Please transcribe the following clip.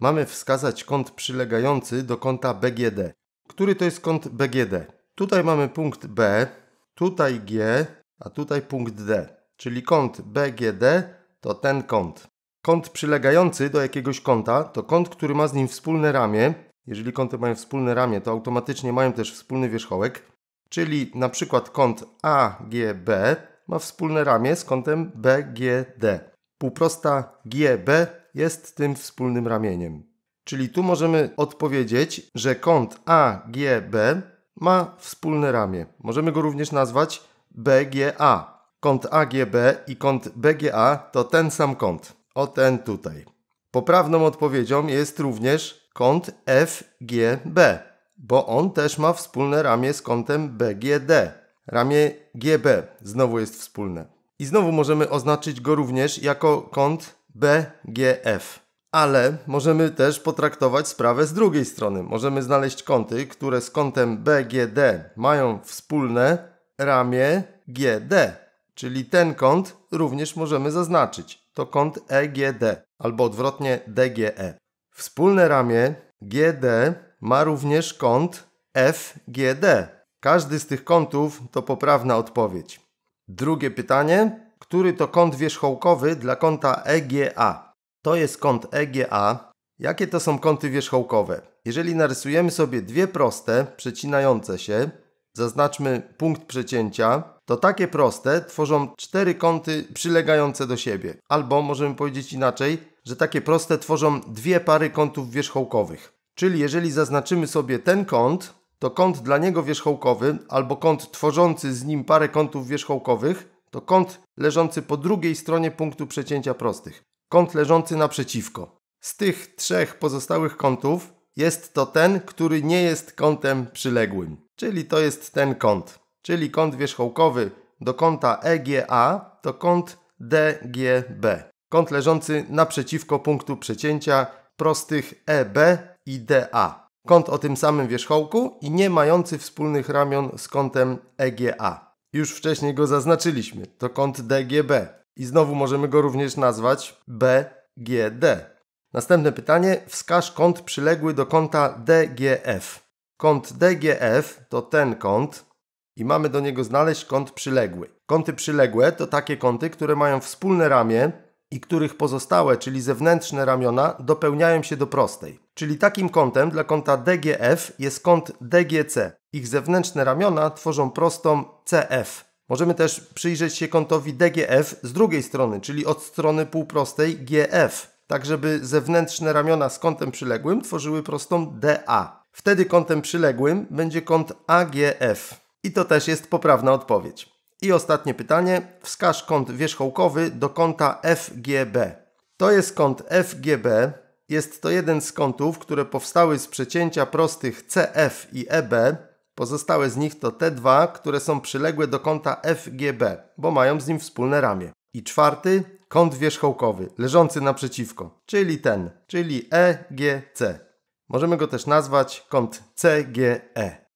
mamy wskazać kąt przylegający do kąta BGD. Który to jest kąt BGD? Tutaj mamy punkt B, tutaj G, a tutaj punkt D. Czyli kąt BGD to ten kąt. Kąt przylegający do jakiegoś kąta to kąt, który ma z nim wspólne ramię. Jeżeli kąty mają wspólne ramię, to automatycznie mają też wspólny wierzchołek. Czyli na przykład kąt AGB ma wspólne ramię z kątem BGD. Półprosta GB jest tym wspólnym ramieniem. Czyli tu możemy odpowiedzieć, że kąt AGB ma wspólne ramię. Możemy go również nazwać BGA. Kąt AGB i kąt BGA to ten sam kąt. O ten tutaj. Poprawną odpowiedzią jest również kąt FGB, bo on też ma wspólne ramię z kątem BGD. Ramię GB znowu jest wspólne. I znowu możemy oznaczyć go również jako kąt BGF. Ale możemy też potraktować sprawę z drugiej strony. Możemy znaleźć kąty, które z kątem BGD mają wspólne ramię GD, czyli ten kąt również możemy zaznaczyć. To kąt EGD albo odwrotnie DGE. Wspólne ramię GD ma również kąt FGD. Każdy z tych kątów to poprawna odpowiedź. Drugie pytanie który to kąt wierzchołkowy dla kąta EGA. To jest kąt EGA. Jakie to są kąty wierzchołkowe? Jeżeli narysujemy sobie dwie proste, przecinające się, zaznaczmy punkt przecięcia, to takie proste tworzą cztery kąty przylegające do siebie. Albo możemy powiedzieć inaczej, że takie proste tworzą dwie pary kątów wierzchołkowych. Czyli jeżeli zaznaczymy sobie ten kąt, to kąt dla niego wierzchołkowy albo kąt tworzący z nim parę kątów wierzchołkowych to kąt leżący po drugiej stronie punktu przecięcia prostych. Kąt leżący naprzeciwko. Z tych trzech pozostałych kątów jest to ten, który nie jest kątem przyległym. Czyli to jest ten kąt. Czyli kąt wierzchołkowy do kąta EGA to kąt DGB. Kąt leżący naprzeciwko punktu przecięcia prostych EB i DA. Kąt o tym samym wierzchołku i nie mający wspólnych ramion z kątem EGA. Już wcześniej go zaznaczyliśmy. To kąt DGB. I znowu możemy go również nazwać BGD. Następne pytanie. Wskaż kąt przyległy do kąta DGF. Kąt DGF to ten kąt i mamy do niego znaleźć kąt przyległy. Kąty przyległe to takie kąty, które mają wspólne ramię, i których pozostałe, czyli zewnętrzne ramiona dopełniają się do prostej. Czyli takim kątem dla kąta DGF jest kąt DGC. Ich zewnętrzne ramiona tworzą prostą CF. Możemy też przyjrzeć się kątowi DGF z drugiej strony, czyli od strony półprostej GF, tak żeby zewnętrzne ramiona z kątem przyległym tworzyły prostą DA. Wtedy kątem przyległym będzie kąt AGF. I to też jest poprawna odpowiedź. I ostatnie pytanie. Wskaż kąt wierzchołkowy do kąta FGB. To jest kąt FGB. Jest to jeden z kątów, które powstały z przecięcia prostych CF i EB. Pozostałe z nich to te dwa, które są przyległe do kąta FGB, bo mają z nim wspólne ramię. I czwarty, kąt wierzchołkowy, leżący naprzeciwko, czyli ten, czyli EGC. Możemy go też nazwać kąt CGE.